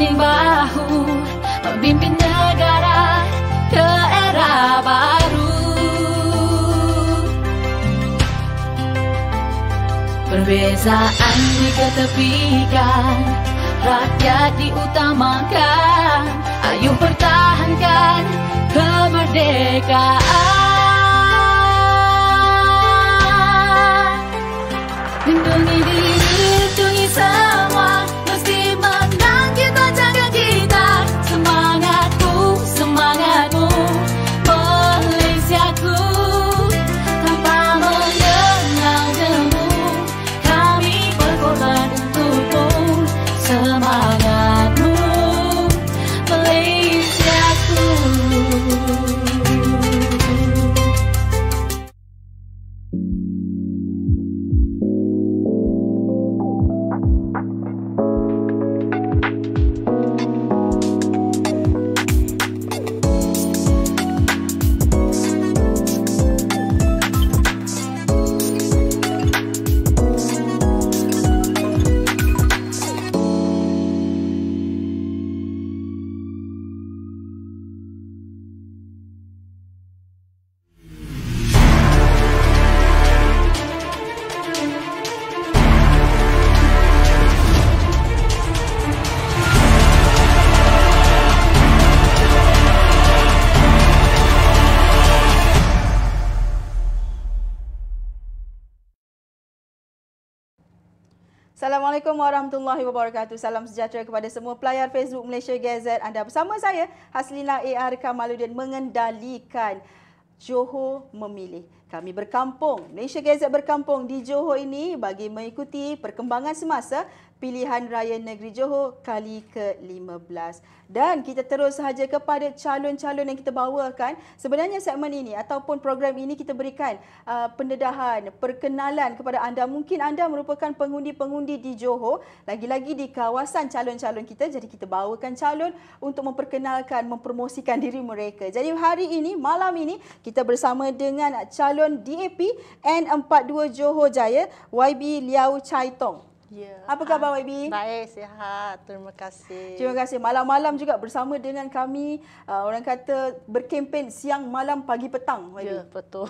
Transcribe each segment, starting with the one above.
berunding Memimpin negara ke era baru Perbezaan diketepikan Rakyat diutamakan Ayo pertahankan kemerdekaan Lindungi diri Assalamualaikum warahmatullahi wabarakatuh. Salam sejahtera kepada semua pelayar Facebook Malaysia Gazette. Anda bersama saya Haslina AR Kamaludin mengendalikan Johor memilih. Kami berkampung, Malaysia Gazette berkampung di Johor ini bagi mengikuti perkembangan semasa pilihan raya negeri Johor kali ke-15. Dan kita terus sahaja kepada calon-calon yang kita bawakan. Sebenarnya segmen ini ataupun program ini kita berikan uh, pendedahan, perkenalan kepada anda. Mungkin anda merupakan pengundi-pengundi di Johor, lagi-lagi di kawasan calon-calon kita. Jadi kita bawakan calon untuk memperkenalkan, mempromosikan diri mereka. Jadi hari ini, malam ini, kita bersama dengan calon DAP N42 Johor Jaya, YB Liao Chai Tong. Yeah. Apa khabar YB? Baik, sihat. Terima kasih. Terima kasih. Malam-malam juga bersama dengan kami, uh, orang kata berkempen siang, malam, pagi, petang YB. Ya, yeah, betul.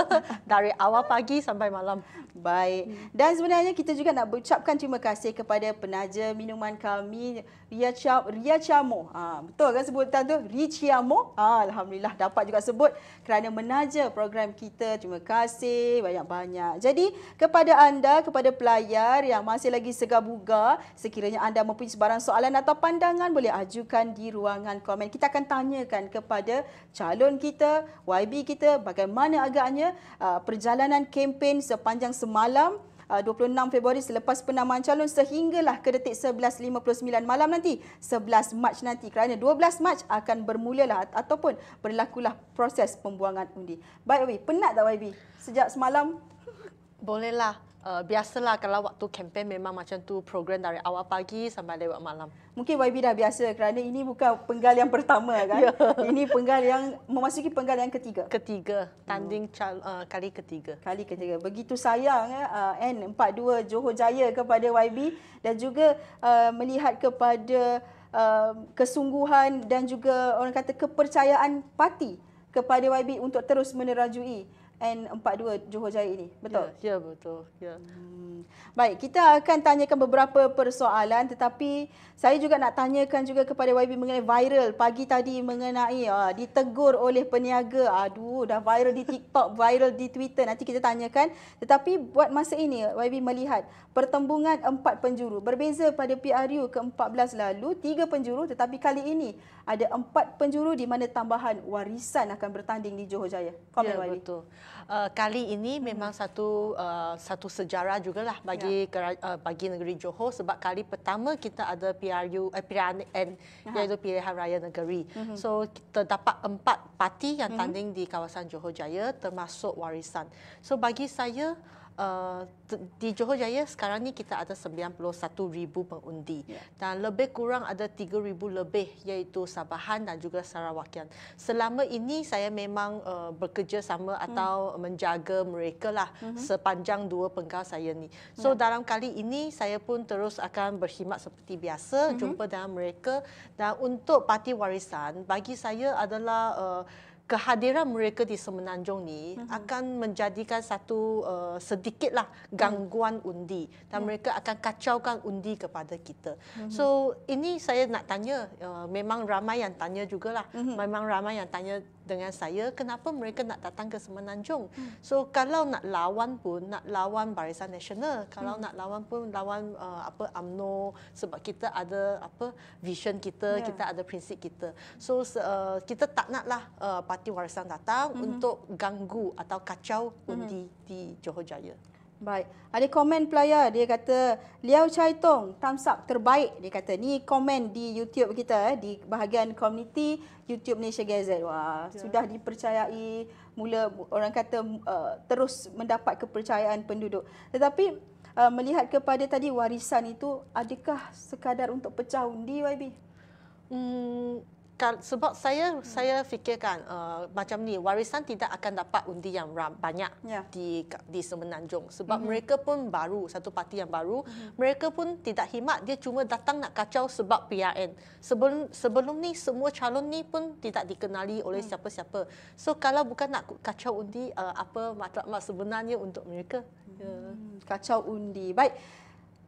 Dari awal pagi sampai malam. Baik. Hmm. Dan sebenarnya kita juga nak ucapkan terima kasih kepada penaja minuman kami, Ria, Cia, Ria Ciamo. Ha, betul kan sebutan tu? Ria Ciamo. Ha, Alhamdulillah dapat juga sebut kerana menaja program kita. Terima kasih banyak-banyak. Jadi kepada anda, kepada pelayar yang masih masih lagi segar bugar. Sekiranya anda mempunyai sebarang soalan atau pandangan, boleh ajukan di ruangan komen. Kita akan tanyakan kepada calon kita, YB kita, bagaimana agaknya uh, perjalanan kempen sepanjang semalam 26 uh, Februari selepas penamaan calon sehinggalah ke detik 11.59 malam nanti 11 Mac nanti kerana 12 Mac akan bermula lah ataupun berlakulah proses pembuangan undi. By the way, penat tak Wibi sejak semalam? Bolehlah uh, biasalah kalau waktu kempen memang macam tu program dari awal pagi sampai lewat malam. Mungkin YB dah biasa kerana ini bukan penggal yang pertama kan. yeah. Ini penggal yang memasuki penggal yang ketiga. Ketiga, tanding hmm. uh, kali ketiga. Kali ketiga. Begitu sayang N42 eh, uh, Johor Jaya kepada YB dan juga uh, melihat kepada uh, kesungguhan dan juga orang kata kepercayaan parti kepada YB untuk terus menerajui N42 Johor Jaya ini. Betul? Ya, ya betul. Ya. Hmm. Baik, kita akan tanyakan beberapa persoalan tetapi saya juga nak tanyakan juga kepada YB mengenai viral pagi tadi mengenai uh, ditegur oleh peniaga. Aduh, dah viral di TikTok, viral di Twitter. Nanti kita tanyakan. Tetapi buat masa ini YB melihat pertembungan empat penjuru berbeza pada PRU ke-14 lalu tiga penjuru tetapi kali ini ada empat penjuru di mana tambahan warisan akan bertanding di Johor Jaya. Komen ya, YB. betul. Uh, kali ini memang hmm. satu uh, satu sejarah juga. Lah lah bagi ya. uh, bagi negeri Johor sebab kali pertama kita ada PRU eh, PRN itu pilihan raya negeri. Mm-hmm. So kita dapat empat parti yang mm-hmm. tanding di kawasan Johor Jaya termasuk warisan. So bagi saya uh, di Johor Jaya sekarang ni kita ada 91,000 pengundi yeah. dan lebih kurang ada 3,000 lebih iaitu Sabahan dan juga Sarawakian. Selama ini saya memang uh, bekerja sama hmm. atau mm. menjaga mereka lah mm-hmm. sepanjang dua penggal saya ni. So yeah. dalam kali ini saya pun terus akan berkhidmat seperti biasa mm-hmm. jumpa dengan mereka dan untuk parti warisan bagi saya adalah uh, kehadiran mereka di semenanjung ni uh-huh. akan menjadikan satu uh, sedikitlah mhm. gangguan uh-huh. undi dan uh-huh. mereka akan kacaukan undi kepada kita. Uh-huh. So ini saya nak tanya uh, memang ramai yang tanya jugalah. Uh-huh. Memang ramai yang tanya dengan saya kenapa mereka nak datang ke Semenanjung. Hmm. So kalau nak lawan pun nak lawan Barisan Nasional, kalau hmm. nak lawan pun lawan uh, apa AMNO sebab kita ada apa vision kita, yeah. kita ada prinsip kita. So uh, kita tak naklah uh, parti warisan datang hmm. untuk ganggu atau kacau undi hmm. di Johor Jaya. Baik. Ada komen player dia kata Liao Chai Tong thumbs up terbaik dia kata. Ni komen di YouTube kita eh di bahagian komuniti YouTube Malaysia Gazette. Wah, yeah. sudah dipercayai mula orang kata uh, terus mendapat kepercayaan penduduk. Tetapi uh, melihat kepada tadi warisan itu adakah sekadar untuk pecah undi YB? Hmm Kan, sebab saya hmm. saya fikirkan uh, macam ni warisan tidak akan dapat undi yang ram, banyak yeah. di di semenanjung sebab hmm. mereka pun baru satu parti yang baru hmm. mereka pun tidak himat dia cuma datang nak kacau sebab PRN sebelum sebelum ni semua calon ni pun tidak dikenali oleh hmm. siapa-siapa so kalau bukan nak kacau undi uh, apa matlamat sebenarnya untuk mereka ya. hmm. yeah. kacau undi baik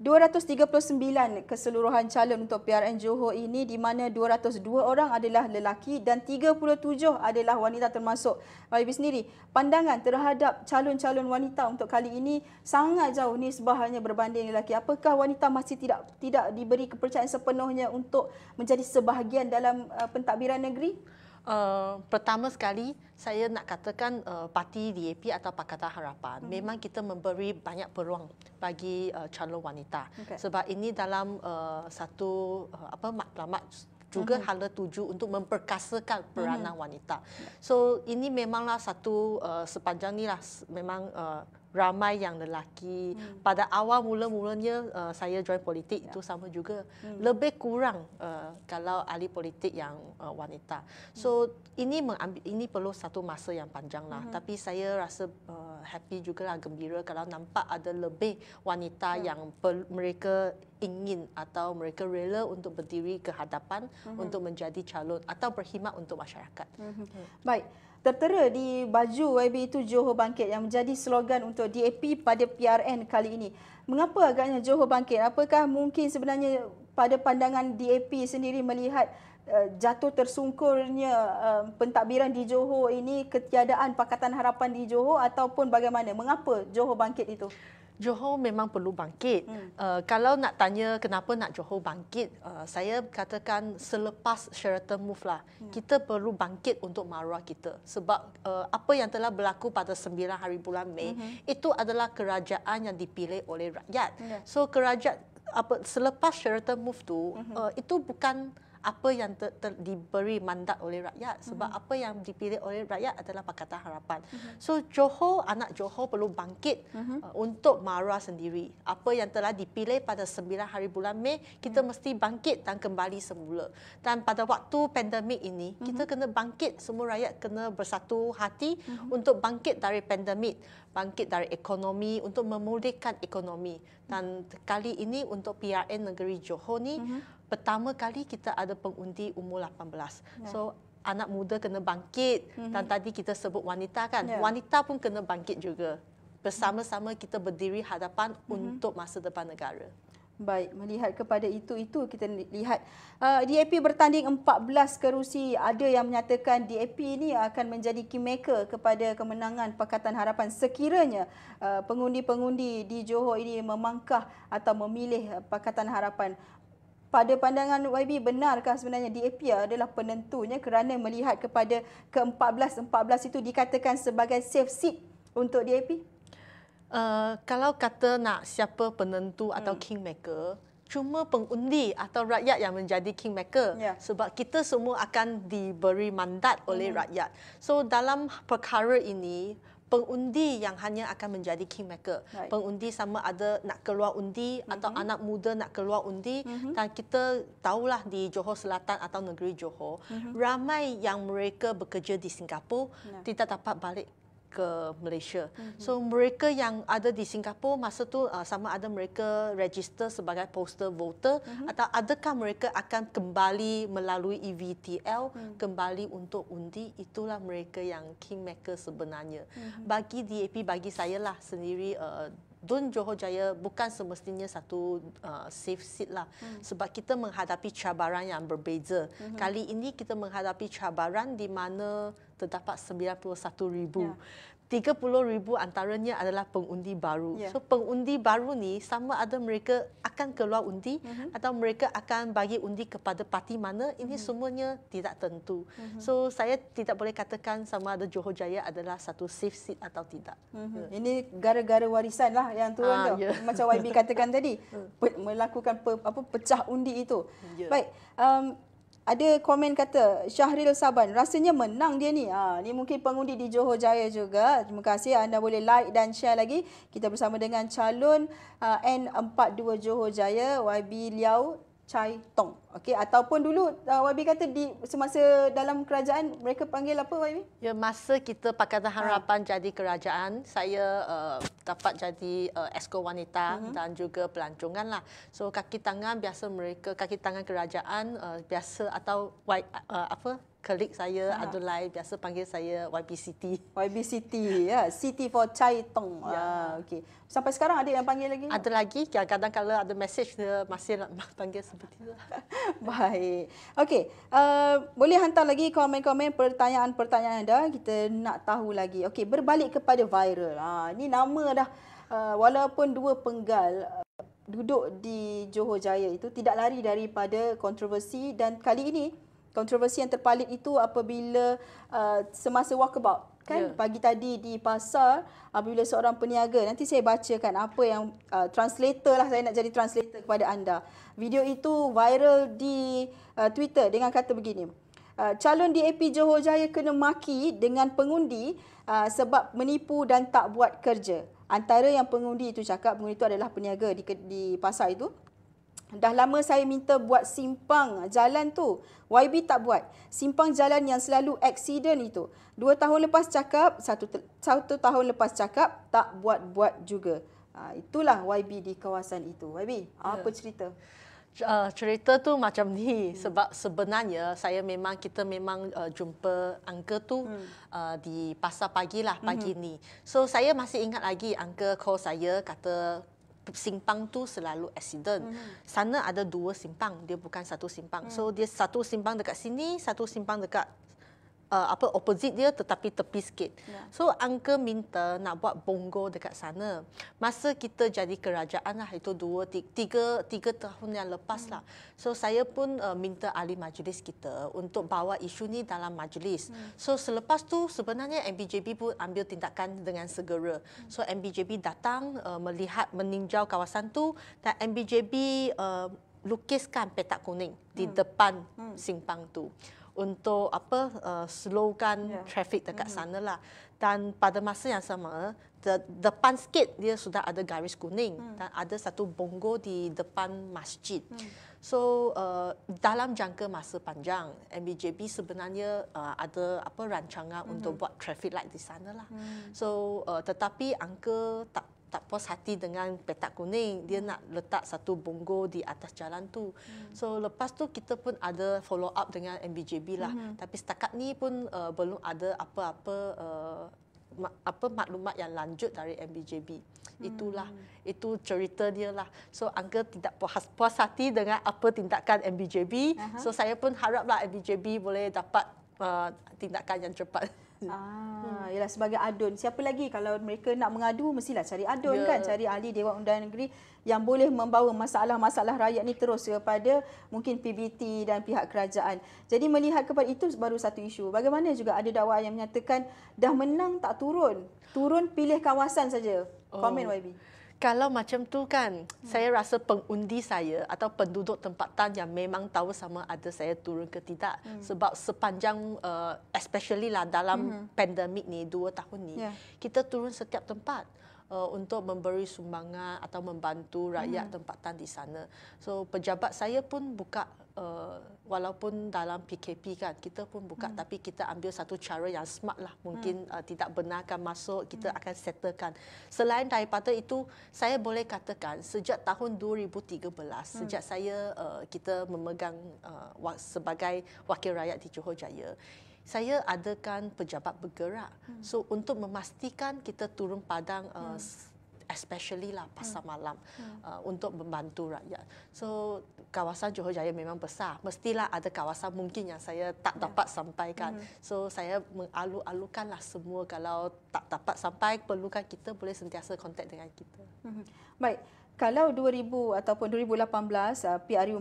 239 keseluruhan calon untuk PRN Johor ini di mana 202 orang adalah lelaki dan 37 adalah wanita termasuk YB sendiri. Pandangan terhadap calon-calon wanita untuk kali ini sangat jauh ni hanya berbanding lelaki. Apakah wanita masih tidak tidak diberi kepercayaan sepenuhnya untuk menjadi sebahagian dalam uh, pentadbiran negeri? Uh, pertama sekali saya nak katakan uh, parti DAP atau Pakatan Harapan hmm. memang kita memberi banyak peluang bagi uh, calon wanita okay. sebab ini dalam uh, satu uh, apa maklumat juga uh-huh. hala tuju untuk memperkasakan peranan uh-huh. wanita. So ini memanglah satu uh, sepanjang ni lah memang uh, ramai yang lelaki. uh Pada awal mula-mulanya uh, saya join politik yeah. itu sama juga uh lebih kurang uh, kalau ahli politik yang uh, wanita. So hmm. ini mengambil, ini perlu satu masa yang panjang lah. Mhm. Tapi saya rasa uh, happy juga lah gembira kalau nampak ada lebih wanita uh yang per, mereka ingin atau mereka rela untuk berdiri ke hadapan mm-hmm. untuk menjadi calon atau berkhidmat untuk masyarakat. Mm-hmm. Baik. Tertera di baju YB itu Johor Bangkit yang menjadi slogan untuk DAP pada PRN kali ini. Mengapa agaknya Johor Bangkit? Apakah mungkin sebenarnya pada pandangan DAP sendiri melihat Eh, jatuh tersungkurnya eh, pentadbiran di Johor ini ketiadaan Pakatan Harapan di Johor ataupun bagaimana mengapa Johor bangkit itu Johor memang perlu bangkit. Hmm. Uh, kalau nak tanya kenapa nak Johor bangkit, uh, saya katakan selepas Sheraton Move lah, hmm. kita perlu bangkit untuk maruah kita. Sebab uh, apa yang telah berlaku pada 9 hari bulan Mei hmm. itu adalah kerajaan yang dipilih oleh rakyat. Hmm. So kerajaan apa selepas Sheraton Move tu hmm. uh, itu bukan apa yang ter, ter, diberi mandat oleh rakyat sebab mm-hmm. apa yang dipilih oleh rakyat adalah Pakatan Harapan. Mm-hmm. So Johor anak Johor perlu bangkit mm-hmm. uh, untuk marah sendiri. Apa yang telah dipilih pada 9 hari bulan Mei kita mm-hmm. mesti bangkit dan kembali semula. Dan pada waktu pandemik ini mm-hmm. kita mhm. kena bangkit semua rakyat kena bersatu hati mm-hmm. untuk bangkit dari pandemik, bangkit dari ekonomi untuk memulihkan ekonomi dan kali ini untuk PRN negeri Johor ni mm-hmm. pertama kali kita ada pengundi umur 18. Yeah. So anak muda kena bangkit mm-hmm. dan tadi kita sebut wanita kan. Yeah. Wanita pun kena bangkit juga. Bersama-sama kita berdiri hadapan mm-hmm. untuk masa depan negara. Baik, melihat kepada itu itu kita lihat uh, DAP bertanding 14 kerusi. Ada yang menyatakan DAP ini akan menjadi kingmaker kepada kemenangan Pakatan Harapan sekiranya uh, pengundi-pengundi di Johor ini memangkah atau memilih Pakatan Harapan. Pada pandangan YB benarkah sebenarnya DAP adalah penentunya kerana melihat kepada ke-14 14 itu dikatakan sebagai safe seat untuk DAP? Uh, Eh, kalau kata nak siapa penentu atau hmm. kingmaker, cuma pengundi atau rakyat yang menjadi kingmaker yeah. sebab kita semua akan diberi mandat oleh hmm. rakyat. So dalam perkara ini pengundi yang hanya akan menjadi kingmaker. Right. Pengundi sama ada nak keluar undi mm-hmm. atau hmm. anak muda nak keluar undi mm-hmm. dan kita tahulah di Johor Selatan atau negeri Johor mm-hmm. ramai yang mereka bekerja di Singapura yeah. tidak dapat balik ke Malaysia. So mm-hmm. mereka yang ada di Singapura masa tu uh, sama ada mereka register sebagai postal voter mm-hmm. atau adakah mereka akan kembali melalui EVTL mm. kembali untuk undi itulah mereka yang kingmaker sebenarnya. Mm-hmm. Bagi DAP bagi saya lah sendiri uh, Dun Johor Jaya bukan semestinya satu uh, safe seat lah hmm. sebab kita menghadapi cabaran yang berbeza. Hmm. Kali ini kita menghadapi cabaran di mana terdapat 91,000. Yeah. 30,000 antaranya adalah pengundi baru. Yeah. So pengundi baru ni sama ada mereka akan keluar undi mm-hmm. atau mereka akan bagi undi kepada parti mana, ini mm-hmm. semuanya tidak tentu. Mm-hmm. So saya tidak boleh katakan sama ada Johor Jaya adalah satu safe seat atau tidak. Mm-hmm. Yeah. Ini gara-gara warisan lah yang turun ah, tu. Yeah. Macam YB katakan tadi, hmm. melakukan pe, apa, pecah undi itu. Yeah. Baik, um, ada komen kata Syahril Saban rasanya menang dia ni. Ha ni mungkin pengundi di Johor Jaya juga. Terima kasih anda boleh like dan share lagi. Kita bersama dengan calon uh, ah, N42 Johor Jaya YB Liau Chai Tong. Okey ataupun dulu uh, YB kata di semasa dalam kerajaan mereka panggil apa YB? Ya masa kita Pakatan Harapan ah. ha. jadi kerajaan, saya uh, dapat jadi uh, esko wanita uh-huh. dan juga pelancongan lah. So kaki tangan biasa mereka kaki tangan kerajaan uh, biasa atau uh, apa colleague saya ha. Ya. Adulai biasa panggil saya YBCT. YBCT ya, CT for Chai Tong. Ya. Ah, okay. Sampai sekarang ada yang panggil lagi? Ada lagi. Kadang-kadang kalau ada message dia masih nak panggil seperti itu. Baik. Okey. Uh, boleh hantar lagi komen-komen pertanyaan-pertanyaan anda. Kita nak tahu lagi. Okey, berbalik kepada viral. Ha, ini nama dah uh, walaupun dua penggal eh, duduk di Johor Jaya itu tidak lari daripada kontroversi dan kali ini kontroversi yang terpalit itu apabila uh, semasa walkabout kan yeah. pagi tadi di pasar apabila seorang peniaga nanti saya bacakan apa yang uh, translator lah saya nak jadi translator kepada anda video itu viral di uh, Twitter dengan kata begini uh, calon DAP Johor Jaya kena maki dengan pengundi uh, sebab menipu dan tak buat kerja antara yang pengundi itu cakap pengundi itu adalah peniaga di di pasar itu Dah lama saya minta buat simpang jalan tu. YB tak buat. Simpang jalan yang selalu aksiden itu. Dua tahun lepas cakap, satu, satu tahun lepas cakap, tak buat-buat juga. Ha, itulah YB di kawasan itu. YB, ya. apa cerita? Uh, cerita tu macam ni hmm. sebab sebenarnya saya memang kita memang uh, jumpa uncle tu hmm. uh, di pasar pagi lah pagi hmm. ni. So saya masih ingat lagi uncle call saya kata simpang tu selalu accident. Mm. Sana ada dua simpang, dia bukan satu simpang. Mm. So hmm. dia satu simpang dekat sini, satu simpang dekat uh, apa opposite dia tetapi tepi sikit. Ya. So Uncle minta nak buat bongo dekat sana. Masa kita jadi kerajaan lah itu dua tiga tiga tahun yang lepas lah. hmm. lah. So saya pun uh, minta ahli majlis kita untuk bawa isu ni dalam majlis. Hmm. So selepas tu sebenarnya MBJB pun ambil tindakan dengan segera. Hmm. So MBJB datang uh, melihat meninjau kawasan tu dan MBJB uh, lukiskan petak kuning hmm. di depan hmm. simpang tu untuk apa uh, slowkan yeah. traffic dekat mm-hmm. sana lah. Dan pada masa yang sama, de- depan sikit dia sudah ada garis kuning mm. dan ada satu bonggo di depan masjid. Mm. So uh, dalam jangka masa panjang, MBJB sebenarnya uh, ada apa rancangan mm-hmm. untuk buat traffic light di sana lah. Mm. So uh, tetapi angka tak tak puas hati dengan petak kuning dia hmm. nak letak satu bongo di atas jalan tu hmm. so lepas tu kita pun ada follow up dengan MBJB lah hmm. tapi setakat ni pun uh, belum ada apa-apa uh, apa maklumat yang lanjut dari MBJB hmm. itulah hmm. itu cerita dia lah so uncle tidak puas, puas hati dengan apa tindakan MBJB uh-huh. so saya pun haraplah MBJB boleh dapat uh, tindakan yang cepat Hmm. Ah, hmm, ialah sebagai adun. Siapa lagi kalau mereka nak mengadu mestilah cari adun yeah. kan, cari ahli Dewan Undangan Negeri yang boleh membawa masalah-masalah rakyat ni terus kepada mungkin PBT dan pihak kerajaan. Jadi melihat kepada itu baru satu isu. Bagaimana juga ada dakwaan yang menyatakan dah menang tak turun. Turun pilih kawasan saja. Komen oh. YB kalau macam tu kan, hmm. saya rasa pengundi saya atau penduduk tempatan yang memang tahu sama ada saya turun ke tidak. Hmm. Sebab sepanjang, uh, especially lah dalam hmm. pandemik ni, dua tahun ni, yeah. kita turun setiap tempat uh, untuk memberi sumbangan atau membantu rakyat hmm. tempatan di sana. So, pejabat saya pun buka uh, walaupun dalam PKP kan kita pun buka hmm. tapi kita ambil satu cara yang smart lah mungkin hmm. uh, tidak benarkan masuk kita hmm. akan settlekan selain daripada itu saya boleh katakan sejak tahun 2013 hmm. sejak saya uh, kita memegang uh, sebagai wakil rakyat di Johor Jaya saya adakan pejabat bergerak hmm. so untuk memastikan kita turun padang uh, hmm especially lah pasar hmm. malam hmm. uh, untuk membantu rakyat. So kawasan Johor Jaya memang besar. Mestilah ada kawasan mungkin yang saya tak ya. dapat yeah. sampaikan. Hmm. So saya mengalu-alukanlah semua kalau tak dapat sampai perlukan kita boleh sentiasa kontak dengan kita. Hmm. Baik kalau 2000 ataupun 2018 uh, PRU 14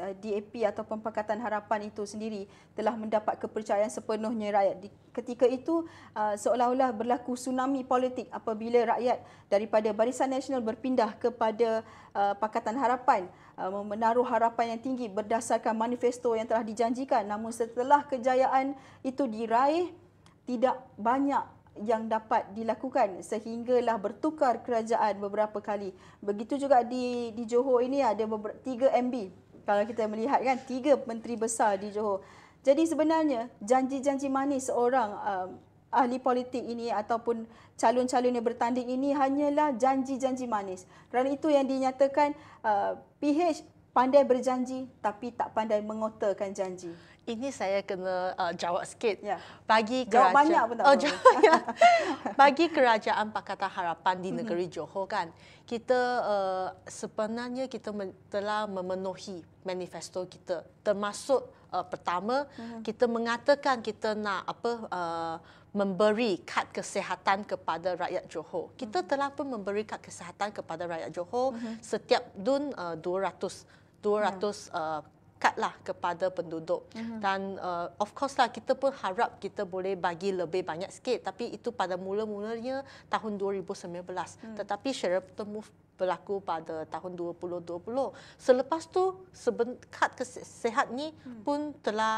uh, DAP ataupun Pakatan Harapan itu sendiri telah mendapat kepercayaan sepenuhnya rakyat ketika itu ah, seolah-olah berlaku tsunami politik apabila rakyat daripada Barisan Nasional berpindah kepada uh, ah, Pakatan Harapan uh, menaruh harapan yang tinggi berdasarkan manifesto yang telah dijanjikan namun setelah kejayaan itu diraih tidak banyak yang dapat dilakukan sehinggalah bertukar kerajaan beberapa kali. Begitu juga di di Johor ini ada tiga MB. Kalau kita melihat kan tiga menteri besar di Johor. Jadi sebenarnya janji-janji manis seorang um, ahli politik ini ataupun calon-calon yang bertanding ini hanyalah janji-janji manis. Kerana itu yang dinyatakan uh, PH pandai berjanji tapi tak pandai mengotorkan janji ini saya kena uh, jawab sikit. Ya. Bagi kerajaan, jawab banyak pun tak uh, jawab, ya. Bagi kerajaan Pakatan Harapan di negeri mm-hmm. Johor kan, kita uh, sebenarnya kita men- telah memenuhi manifesto kita. Termasuk uh, pertama, mm-hmm. kita mengatakan kita nak apa uh, memberi kad kesihatan kepada rakyat Johor. Kita mm-hmm. telah pun memberi kad kesihatan kepada rakyat Johor mm-hmm. setiap dun uh, 200 200 ya. uh, lah kepada penduduk mm -hmm. dan uh, of course lah kita pun harap kita boleh bagi lebih banyak sikit tapi itu pada mula-mulanya tahun 2019 mm. tetapi syarat temu berlaku pada tahun 2020 selepas tu sebab kad kesihatan ni mm. pun telah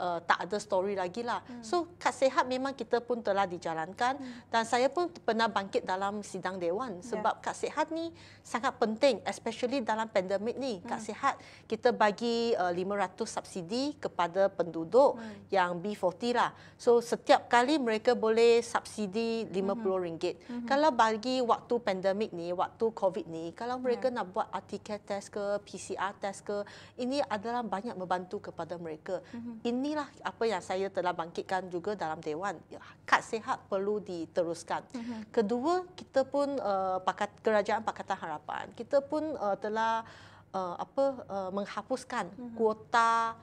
uh, tak ada story lagi lah. Hmm. So kad sehat memang kita pun telah dijalankan hmm. dan saya pun pernah bangkit dalam sidang dewan ya. sebab yeah. kad sehat ni sangat penting especially dalam pandemik ni. Kad hmm. sehat kita bagi uh, 500 subsidi kepada penduduk hmm. yang B40 lah. So setiap kali mereka boleh subsidi RM50. Hmm. Hmm. Kalau bagi waktu pandemik ni, waktu COVID ni, kalau mereka yeah. nak buat RTK test ke PCR test ke, ini adalah banyak membantu kepada mereka. Hmm. Ini inilah apa yang saya telah bangkitkan juga dalam dewan ya, kad sehat perlu diteruskan mm-hmm. kedua kita pun uh, pakat kerajaan pakatan harapan kita pun uh, telah uh, apa uh, menghapuskan mm-hmm. kuota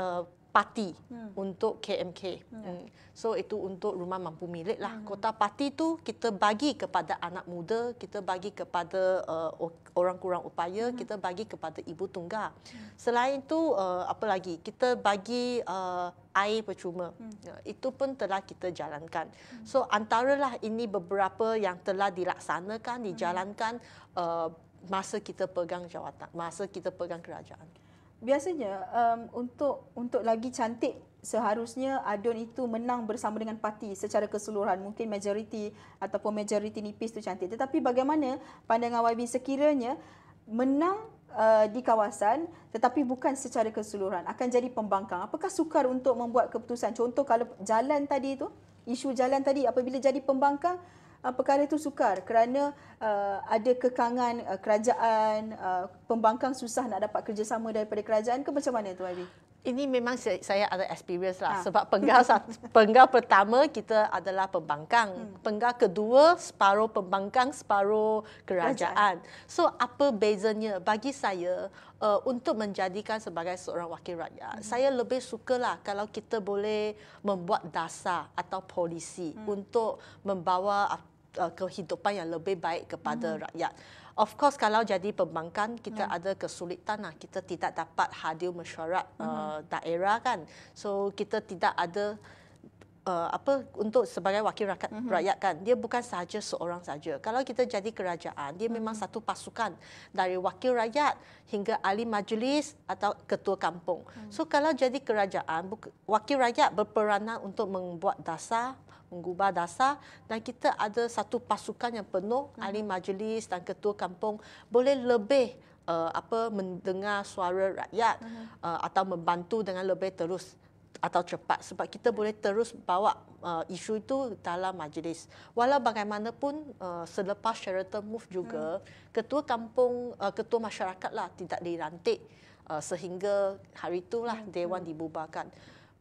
uh, Pati hmm. untuk KMK. Hmm. Hmm. So itu untuk rumah mampu milik lah. Hmm. Kota Pati tu kita bagi kepada anak muda, kita bagi kepada uh, orang kurang upaya, hmm. kita bagi kepada ibu tunggal. Hmm. Selain tu uh, apa lagi? Kita bagi uh, air percuma. Hmm. Uh, itu pun telah kita jalankan. Hmm. So lah ini beberapa yang telah dilaksanakan, dijalankan hmm. uh, masa kita pegang jawatan, masa kita pegang kerajaan biasanya um, untuk untuk lagi cantik seharusnya adun itu menang bersama dengan parti secara keseluruhan mungkin majoriti ataupun majoriti nipis tu cantik tetapi bagaimana pandangan YB sekiranya menang uh, di kawasan tetapi bukan secara keseluruhan akan jadi pembangkang apakah sukar untuk membuat keputusan contoh kalau jalan tadi itu isu jalan tadi apabila jadi pembangkang uh, perkara itu sukar kerana uh, ada kekangan uh, kerajaan, uh, pembangkang susah nak dapat kerjasama daripada kerajaan ke macam mana itu Ali? Ini memang saya ada experience lah ha. sebab penggal penggal pertama kita adalah pembangkang, hmm. penggal kedua separuh pembangkang separuh kerajaan. kerajaan. So apa bezanya bagi saya uh, untuk menjadikan sebagai seorang wakil rakyat, hmm. saya lebih suka lah kalau kita boleh membuat dasar atau polisi hmm. untuk membawa uh, kehidupan yang lebih baik kepada hmm. rakyat. Of course kalau jadi pembangkang kita hmm. ada kesulitan lah kita tidak dapat hadir mesyuarat uh, hmm. uh, daerah kan. So kita tidak ada uh, apa untuk sebagai wakil rakyat, hmm. rakyat kan. Dia bukan sahaja seorang saja. Kalau kita jadi kerajaan dia hmm. memang satu pasukan dari wakil rakyat hingga ahli majlis atau ketua kampung. Hmm. So kalau jadi kerajaan wakil rakyat berperanan untuk membuat dasar mengubah dasar dan kita ada satu pasukan yang penuh hmm. ahli majlis dan ketua kampung boleh lebih uh, apa mendengar suara rakyat hmm. uh, atau membantu dengan lebih terus atau cepat sebab kita boleh terus bawa uh, isu itu dalam majlis. Walau bagaimanapun uh, selepas Sheraton move juga hmm. ketua kampung uh, ketua masyarakatlah tidak dilantik uh, sehingga hari itulah mhm. dewan dibubarkan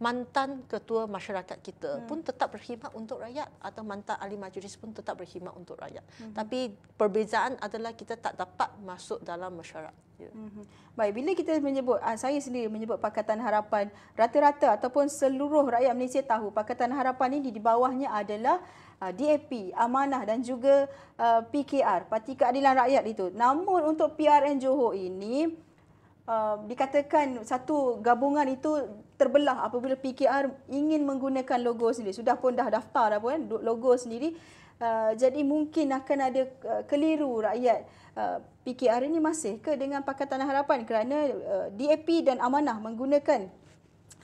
mantan ketua masyarakat kita hmm. pun tetap berkhidmat untuk rakyat atau mantan ahli majlis pun tetap berkhidmat untuk rakyat. Hmm. Tapi perbezaan adalah kita tak dapat masuk dalam masyarakat. Hmm. Baik, bila kita menyebut, ah, saya sendiri menyebut Pakatan Harapan, rata-rata ataupun seluruh rakyat Malaysia tahu Pakatan Harapan ini di bawahnya adalah ah, DAP, Amanah dan juga ah, PKR, Parti Keadilan Rakyat itu. Namun untuk PRN Johor ini, uh, dikatakan satu gabungan itu terbelah apabila PKR ingin menggunakan logo sendiri. Sudah pun dah daftar dah pun logo sendiri. Uh, jadi mungkin akan ada uh, keliru rakyat uh, PKR ini masih ke dengan Pakatan Harapan kerana uh, DAP dan Amanah menggunakan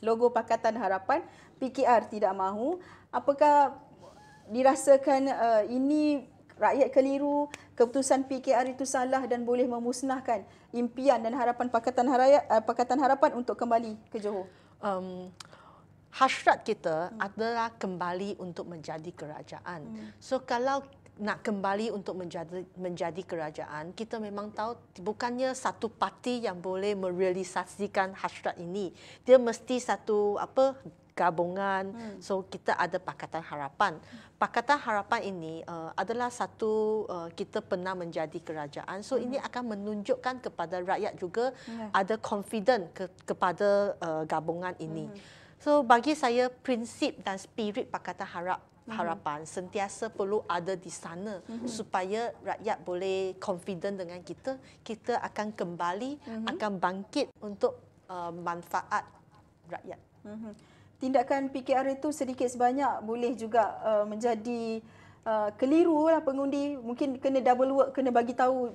logo Pakatan Harapan, PKR tidak mahu. Apakah dirasakan uh, ini rakyat keliru, keputusan PKR itu salah dan boleh memusnahkan impian dan harapan Pakatan, Haraya, eh, Pakatan Harapan untuk kembali ke Johor? Um, hasrat kita hmm. adalah kembali untuk menjadi kerajaan. Hmm. So kalau nak kembali untuk menjadi menjadi kerajaan kita memang tahu bukannya satu parti yang boleh merealisasikan hasrat ini dia mesti satu apa gabungan. Hmm. So kita ada Pakatan Harapan. Pakatan Harapan ini uh, adalah satu uh, kita pernah menjadi kerajaan. So hmm. ini akan menunjukkan kepada rakyat juga yeah. ada confident ke, kepada uh, gabungan ini. Hmm. So bagi saya prinsip dan spirit Pakatan Harap hmm. harapan hmm. sentiasa perlu ada di sana hmm. supaya rakyat boleh confident dengan kita kita akan kembali hmm. akan bangkit untuk uh, manfaat rakyat. Hmm tindakan PKR itu sedikit sebanyak boleh juga uh, menjadi uh, keliru lah pengundi mungkin kena double work kena bagi tahu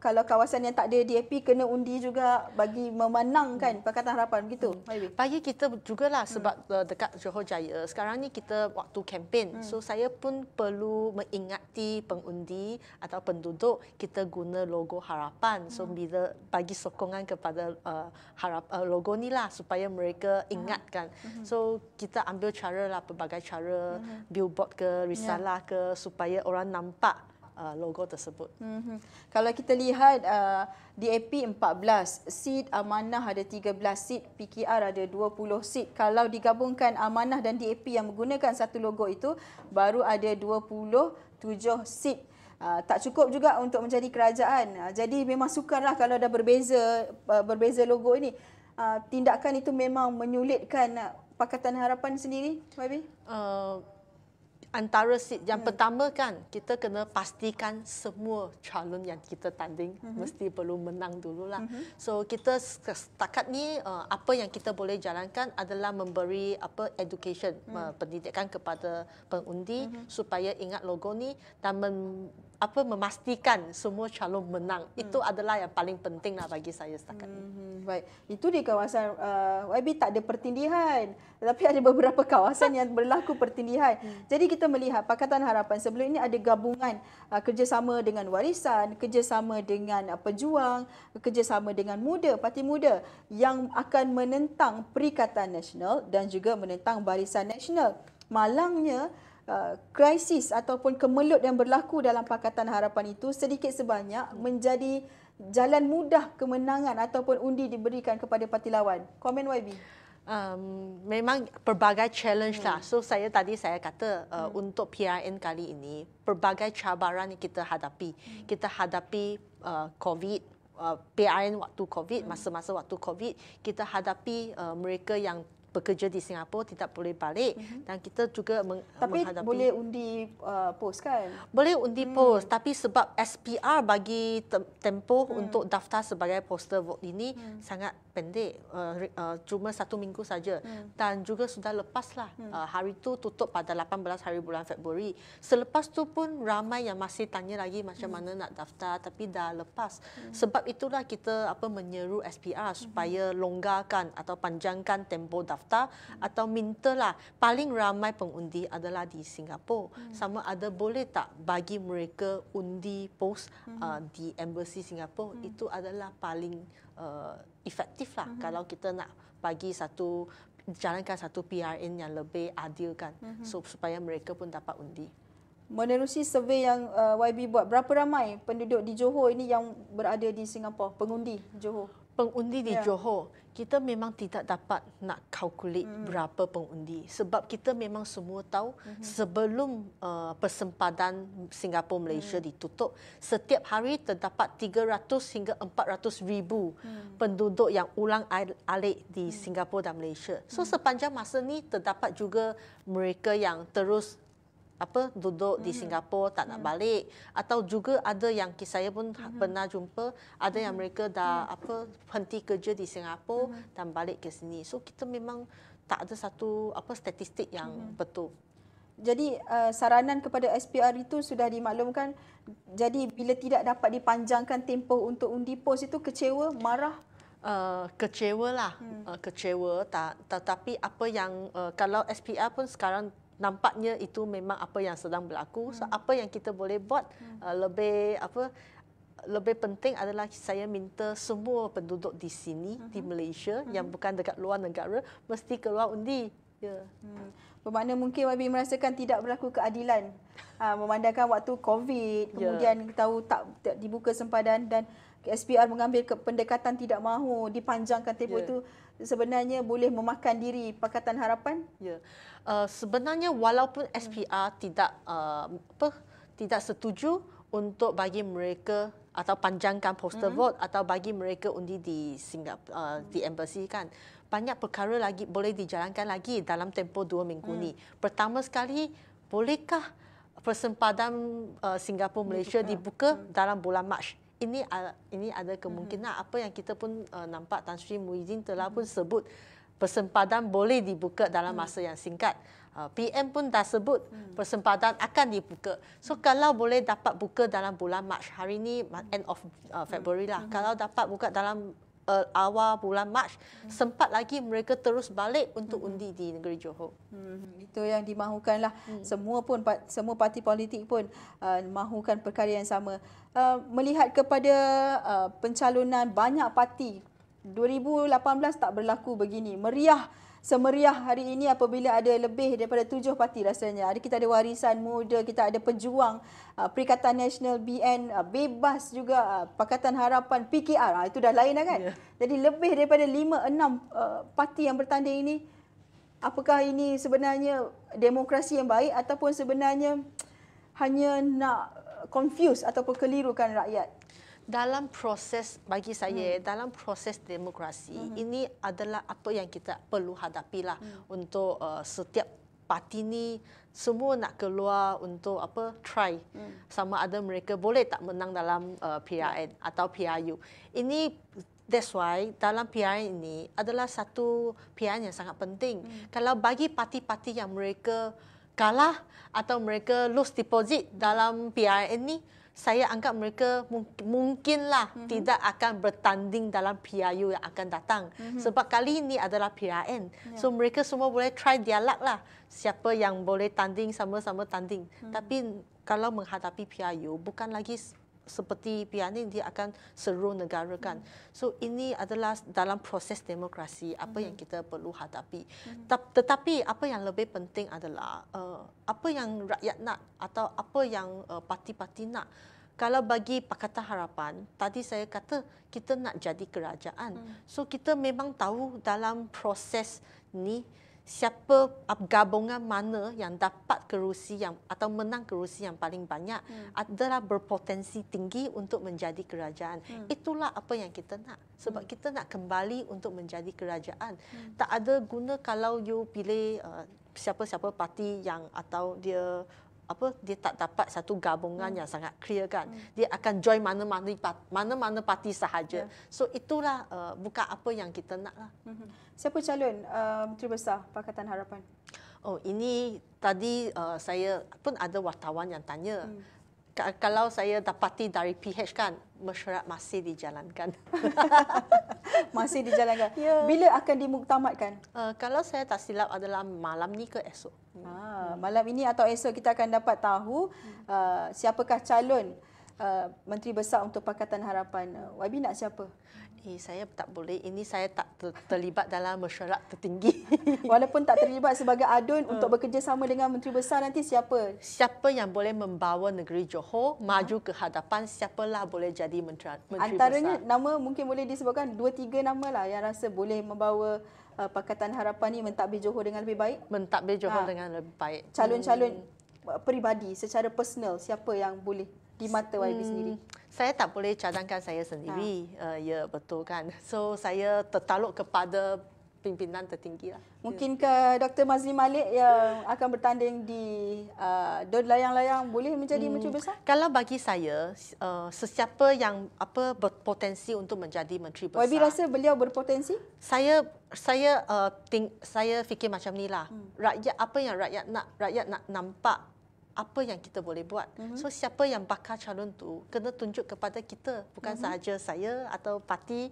kalau kawasan yang tak ada DAP kena undi juga bagi memenangkan hmm. Pakatan Harapan begitu. Hmm. Bagi kita juga lah hmm. sebab hmm. dekat Johor Jaya. Sekarang ni kita waktu kempen. Hmm. So saya pun perlu mengingati pengundi atau penduduk kita guna logo Harapan. So hmm. bila bagi sokongan kepada uh, harap uh, logo ni lah supaya mereka hmm. ingatkan. Hmm. So kita ambil cara lah pelbagai cara hmm. billboard ke risalah yeah. ke supaya orang nampak Uh, logo tersebut. Mm-hmm. Kalau kita lihat uh, DAP 14 seat, Amanah ada 13 seat, PKR ada 20 seat. Kalau digabungkan Amanah dan DAP yang menggunakan satu logo itu baru ada 27 seat. Uh, tak cukup juga untuk menjadi kerajaan. Uh, jadi memang sukarlah kalau dah berbeza uh, berbeza logo ini. Uh, tindakan itu memang menyulitkan uh, Pakatan Harapan sendiri, Mabi? Uh, antara seat yang hmm. pertama kan kita kena pastikan semua calon yang kita tanding hmm. mesti perlu menang dululah. Hmm. So kita setakat ni uh, apa yang kita boleh jalankan adalah memberi apa education hmm. Uh, pendidikan kepada pengundi hmm. supaya ingat logo ni dan apa memastikan semua calon menang hmm. itu adalah yang paling penting lah bagi saya setakat ini. Hmm, hmm, baik, itu di kawasan uh, YB tak ada pertindihan, tapi ada beberapa kawasan yang berlaku pertindihan. Hmm. Jadi kita melihat Pakatan Harapan sebelum ini ada gabungan uh, kerjasama dengan warisan, kerjasama dengan uh, pejuang, kerjasama dengan muda, parti muda yang akan menentang Perikatan Nasional dan juga menentang Barisan Nasional. Malangnya Uh, krisis ataupun kemelut yang berlaku dalam Pakatan Harapan itu sedikit sebanyak menjadi jalan mudah kemenangan ataupun undi diberikan kepada parti lawan. Komen YB. Um, memang pelbagai challenge lah. hmm. lah. So saya tadi saya kata uh, hmm. untuk PRN kali ini pelbagai cabaran yang kita hadapi. Hmm. Kita hadapi uh, COVID, uh, PRN waktu COVID, hmm. masa-masa waktu COVID kita hadapi uh, mereka yang bekerja di Singapura tidak boleh balik mm-hmm. dan kita juga meng- uh, tapi menghadapi Tapi boleh undi uh, pos kan? Boleh undi hmm. pos tapi sebab SPR bagi tempoh hmm. untuk daftar sebagai poster vote ini hmm. sangat pendek uh, uh, cuma satu minggu saja hmm. dan juga sudah lepaslah hmm. uh, hari itu tutup pada 18 hari bulan Februari selepas tu pun ramai yang masih tanya lagi macam hmm. mana nak daftar tapi dah lepas hmm. sebab itulah kita apa menyeru SPR hmm. supaya longgarkan atau panjangkan tempo daftar hmm. atau mintalah paling ramai pengundi adalah di Singapura hmm. sama ada boleh tak bagi mereka undi post hmm. uh, di embassy Singapura hmm. itu adalah paling uh, efektif lah mm-hmm. kalau kita nak bagi satu jalankan satu PRN yang lebih adil kan mm-hmm. so, supaya mereka pun dapat undi. Menerusi survei yang uh, YB buat, berapa ramai penduduk di Johor ini yang berada di Singapura, pengundi Johor? pengundi di yeah. Johor, kita memang tidak dapat nak calculate mm. berapa pengundi sebab kita memang semua tahu mm-hmm. sebelum uh, persempadan Singapura Malaysia mm. ditutup, setiap hari terdapat 300 hingga 400 ribu mm. penduduk yang ulang alik di mm. Singapura dan Malaysia. So mm. sepanjang masa ni terdapat juga mereka yang terus apa duduk hmm. di mm-hmm. Singapura tak nak hmm. balik atau juga ada yang saya pun hmm. pernah jumpa ada yang mm-hmm. mereka dah hmm. apa henti kerja di Singapura hmm. dan balik ke sini so kita memang tak ada satu apa statistik yang hmm. betul jadi uh, saranan kepada SPR itu sudah dimaklumkan jadi bila tidak dapat dipanjangkan tempoh untuk undi pos itu kecewa marah Uh, kecewa lah, hmm. uh, kecewa. Tak, tetapi apa yang uh, kalau SPR pun sekarang nampaknya itu memang apa yang sedang berlaku. So hmm. apa yang kita boleh buat hmm. uh, lebih apa lebih penting adalah saya minta semua penduduk di sini uh di hmm. Malaysia uh yang bukan dekat luar negara mesti keluar undi. Ya. Yeah. Hmm. Bermakna mungkin YB merasakan tidak berlaku keadilan uh, memandangkan waktu COVID ya. kemudian kita tahu tak, tak dibuka sempadan dan SPR mengambil pendekatan tidak mahu dipanjangkan tempoh yeah. itu sebenarnya boleh memakan diri Pakatan Harapan? Ya. Uh, sebenarnya walaupun SPR hmm. tidak uh, apa tidak setuju untuk bagi mereka atau panjangkan poster hmm. vote atau bagi mereka undi di Singap, uh, di embassy kan. Banyak perkara lagi boleh dijalankan lagi dalam tempoh dua minggu hmm. ni. Pertama sekali, bolehkah persempadan uh, Singapura Malaysia dibuka, dibuka hmm. dalam bulan Mac? ini ini ada kemungkinan mm-hmm. apa yang kita pun uh, nampak Tan Sri Muhyiddin telah mm-hmm. pun mhm. sebut persempadan boleh dibuka dalam mm-hmm. masa yang singkat. Uh, PM pun dah sebut mm-hmm. persempadan akan dibuka. So mhm. kalau boleh dapat buka dalam bulan Mac hari ini end of uh, February lah. Mm-hmm. Kalau dapat buka dalam uh, awal bulan Mac hmm. sempat lagi mereka terus balik untuk hmm. undi di negeri Johor. Hmm. Itu yang dimahukanlah hmm. semua pun semua parti politik pun uh, mahukan perkara yang sama. Uh, melihat kepada uh, pencalonan banyak parti 2018 tak berlaku begini. Meriah semeriah hari ini apabila ada lebih daripada tujuh parti rasanya. Ada kita ada warisan muda, kita ada pejuang, uh, Perikatan Nasional BN, uh, Bebas juga, uh, Pakatan Harapan, PKR. Ah, itu dah lain dah kan? Yeah. Jadi lebih daripada lima, enam uh, parti yang bertanding ini. Apakah ini sebenarnya demokrasi yang baik ataupun sebenarnya hanya nak confuse ataupun kelirukan rakyat dalam proses bagi saya hmm. dalam proses demokrasi hmm. ini adalah apa yang kita perlu hadapilah hmm. untuk uh, setiap parti ni semua nak keluar untuk apa try hmm. sama ada mereka boleh tak menang dalam uh, PRN hmm. Ya. atau PRU ini that's why dalam PRN ini adalah satu PRN yang sangat penting hmm. kalau bagi parti-parti yang mereka kalah atau mereka lose deposit dalam PRN ini saya anggap mereka mungkinlah mm-hmm. tidak akan bertanding dalam PRU yang akan datang. Mm-hmm. Sebab kali ini adalah PRN. Yeah. So mereka semua boleh try dialog lah. Siapa yang boleh tanding sama-sama tanding. Mm-hmm. Tapi kalau menghadapi PRU bukan lagi seperti pianin dia akan seru negara kan. Hmm. So ini adalah dalam proses demokrasi apa hmm. yang kita perlu hadapi. Hmm. Tetapi apa yang lebih penting adalah uh, apa yang rakyat nak atau apa yang uh, parti-parti nak. Kalau bagi Pakatan Harapan, tadi saya kata kita nak jadi kerajaan. Hmm. So kita memang tahu dalam proses ni siapa gabungan mana yang dapat kerusi yang atau menang kerusi yang paling banyak hmm. adalah berpotensi tinggi untuk menjadi kerajaan. Hmm. Itulah apa yang kita nak. Sebab hmm. kita nak kembali untuk menjadi kerajaan. Hmm. Tak ada guna kalau you pilih uh, siapa-siapa parti yang atau dia apa dia tak dapat satu gabungan hmm. yang sangat clear kan hmm. dia akan join mana-mana mana-mana parti sahaja yeah. so itulah uh, buka apa yang kita nak lah hmm. siapa calon uh, menteri besar pakatan harapan oh ini tadi uh, saya pun ada wartawan yang tanya hmm kalau saya dapati dari PH kan mesyuarat masih dijalankan. masih dijalankan. Ya. Bila akan dimuktamadkan? Uh, kalau saya tak silap adalah malam ni ke esok. Hmm. Ah, hmm. malam ini atau esok kita akan dapat tahu uh, siapakah calon uh, menteri besar untuk Pakatan Harapan. Uh, YB nak siapa? Eh, saya tak boleh. Ini saya tak ter- terlibat dalam mesyuarat tertinggi. Walaupun tak terlibat sebagai adun uh. untuk bekerjasama dengan Menteri Besar nanti siapa? Siapa yang boleh membawa negeri Johor uh. maju ke hadapan, siapalah boleh jadi Menteri, Menteri Antaranya, Besar. Antaranya nama mungkin boleh disebutkan dua tiga nama lah yang rasa boleh membawa uh, Pakatan Harapan ini mentadbir Johor dengan lebih baik. Mentadbir Johor ha. dengan lebih baik. Calon-calon hmm. peribadi secara personal siapa yang boleh di mata YB hmm. sendiri? saya tak boleh cadangkan saya sendiri ha. uh, ya betul kan so saya tertaluk kepada pimpinan tertinggi lah. Mungkin ke Dr. Mazli Malik yang akan bertanding di uh, Layang-Layang boleh menjadi hmm. Menteri Besar? Kalau bagi saya, uh, sesiapa yang apa berpotensi untuk menjadi Menteri Besar. YB rasa beliau berpotensi? Saya saya uh, eh, think, saya fikir macam ni lah. Hmm. Rakyat apa yang rakyat nak rakyat nak nampak apa yang kita boleh buat. Mm-hmm. So siapa yang bakal calon tu kena tunjuk kepada kita bukan mm-hmm. sahaja saya atau parti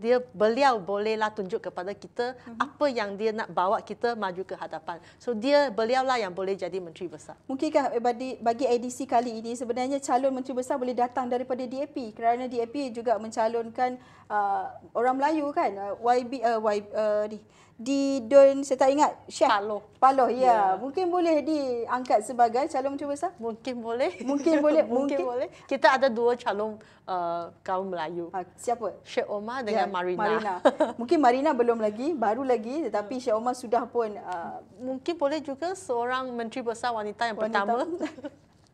dia beliau bolehlah tunjuk kepada kita mm-hmm. apa yang dia nak bawa kita maju ke hadapan. So dia beliaulah yang boleh jadi menteri besar. Mungkinkah eh, bagi bagi edisi kali ini sebenarnya calon menteri besar boleh datang daripada DAP kerana DAP juga mencalonkan uh, orang Melayu kan YB uh, YB uh, di uh, di Don saya tak ingat Syekh Paloh. Paloh ya. Yeah. Mungkin boleh diangkat sebagai calon menteri besar? Mungkin boleh. Mungkin boleh. Mungkin, boleh. Kita ada dua calon uh, kaum Melayu. Ha, siapa? Syekh Omar dengan yeah, Marina. Marina. Mungkin Marina belum lagi, baru lagi tetapi Syed Omar sudah pun uh, mungkin boleh juga seorang menteri besar wanita yang wanita. pertama.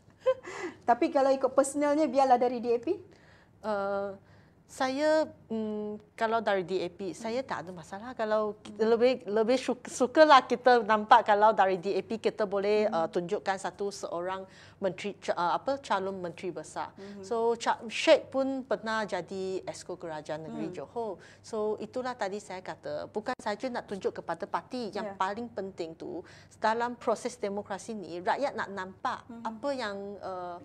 tapi kalau ikut personalnya biarlah dari DAP. Uh, saya um, kalau dari DAP saya tak ada masalah kalau kita hmm. lebih lebih suka lah kita nampak kalau dari DAP kita boleh hmm uh, tunjukkan satu seorang menteri uh, apa calon menteri besar hmm so Sheikh pun pernah jadi esko kerajaan negeri mm. Johor so itulah tadi saya kata bukan saja nak tunjuk kepada parti yang yeah. paling penting tu dalam proses demokrasi ni rakyat nak nampak hmm apa yang uh,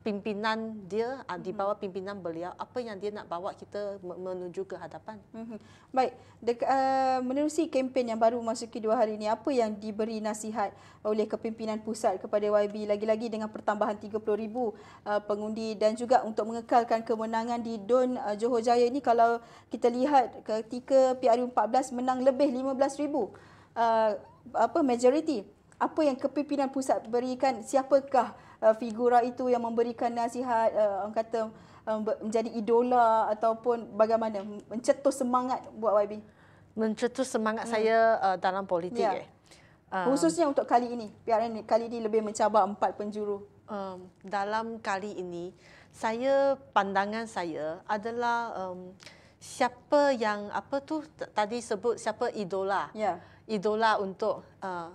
pimpinan dia ah, mm-hmm. di bawah pimpinan beliau apa yang dia nak bawa kita menuju ke hadapan. Mm-hmm. Baik, Dek, uh, menerusi kempen yang baru masuki dua hari ini apa yang diberi nasihat oleh kepimpinan pusat kepada YB lagi-lagi dengan pertambahan 30,000 uh, eh, pengundi dan juga untuk mengekalkan kemenangan di Don uh, eh, Johor Jaya ini kalau kita lihat ketika PRU14 menang lebih 15,000 uh, apa majoriti apa yang kepimpinan pusat berikan siapakah Uh, figura itu yang memberikan nasihat uh, orang kata um, menjadi idola ataupun bagaimana mencetus semangat buat YB? Mencetus semangat hmm. saya uh, dalam politik. Ya. Eh. Um, Khususnya untuk kali ini, PRN kali ini lebih mencabar empat penjuru. Um, dalam kali ini, saya pandangan saya adalah um, siapa yang apa tu tadi sebut siapa idola, yeah. idola untuk uh,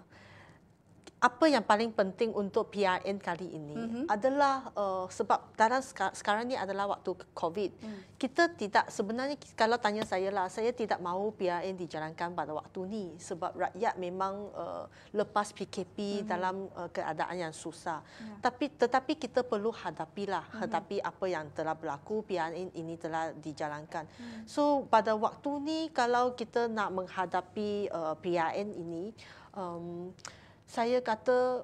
apa yang paling penting untuk PRN kali ini mm-hmm. adalah uh, sebab dalam sekarang ni adalah waktu COVID. Mm. Kita tidak sebenarnya kalau tanya saya lah, saya tidak mahu PRN dijalankan pada waktu ni sebab rakyat memang uh, lepas PKP mm-hmm. dalam uh, keadaan yang susah. Yeah. Tapi tetapi kita perlu hadapi lah, mm-hmm. hadapi apa yang telah berlaku PRN ini telah dijalankan. Mm. So pada waktu ni kalau kita nak menghadapi uh, PRN ini. Um, saya kata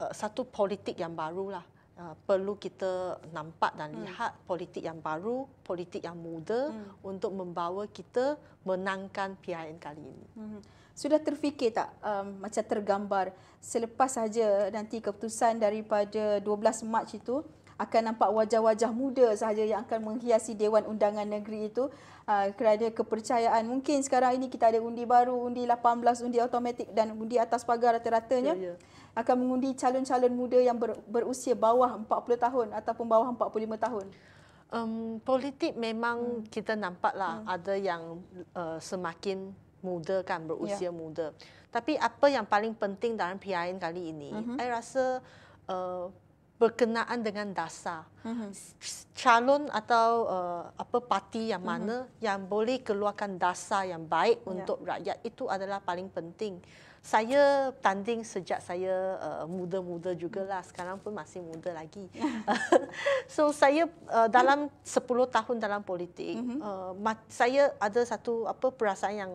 uh, satu politik yang baru lah. Uh, perlu kita nampak dan hmm. lihat politik yang baru, politik yang muda hmm. untuk membawa kita menangkan PIN kali ini. Hmm. Sudah terfikir tak um, macam tergambar selepas saja nanti keputusan daripada 12 Mac itu akan nampak wajah-wajah muda sahaja yang akan menghiasi Dewan Undangan Negeri itu ah, kerana kepercayaan. Mungkin sekarang ini kita ada undi baru, undi 18, undi automatik dan undi atas pagar rata-ratanya. Ya, ya akan mengundi calon-calon muda yang ber, berusia bawah 40 tahun ataupun bawah 45 tahun. Um politik memang hmm. kita nampaklah hmm. ada yang uh, semakin muda kan berusia yeah. muda. Tapi apa yang paling penting dalam PIN kali ini? Mhm. Saya uh-huh. rasa uh, berkenaan dengan dasar uh-huh. calon atau uh, apa parti yang mm-hmm. mana uh-huh. yang boleh keluarkan dasar yang baik yeah. untuk rakyat itu adalah paling penting. Saya tanding sejak saya uh, muda muda juga lah Sekarang pun masih muda lagi. so saya uh, dalam 10 tahun dalam politik, mm-hmm. uh, saya ada satu apa perasaan yang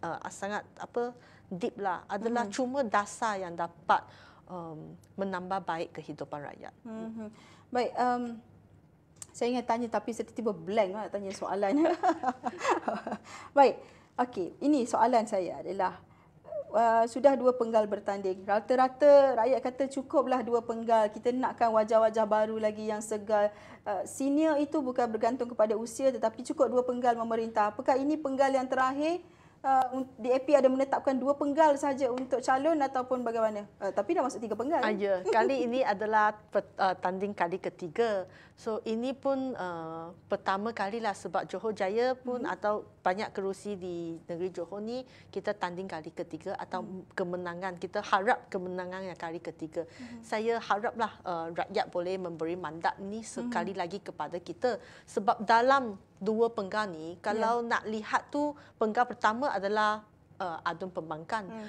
uh, sangat apa deep lah. Adalah mm-hmm. cuma dasar yang dapat uh, um, menambah baik kehidupan rakyat. Mm-hmm. Baik, um, saya ingin tanya tapi saya tiba-tiba blank lah nak tanya soalan. baik, okay. Ini soalan saya adalah uh, sudah dua penggal bertanding. Rata-rata rakyat kata cukuplah dua penggal. Kita nakkan wajah-wajah baru lagi yang segar. Uh, senior itu bukan bergantung kepada usia tetapi cukup dua penggal memerintah. Apakah ini penggal yang terakhir? uh, eh, DAP ada menetapkan dua penggal saja untuk calon ataupun bagaimana? Uh, tapi dah masuk tiga penggal. Ya, kali ini adalah eh, tanding kali ketiga. So ini pun uh, pertama kalilah sebab Johor Jaya pun hmm. atau banyak kerusi di negeri Johor ni kita tanding kali ketiga atau hmm. kemenangan kita harap kemenangan yang kali ketiga. Hmm. Saya haraplah uh, rakyat boleh memberi mandat ni sekali hmm. lagi kepada kita sebab dalam dua penggal ni ya. kalau yeah. nak lihat tu penggal pertama adalah uh, adun pembangkang mm.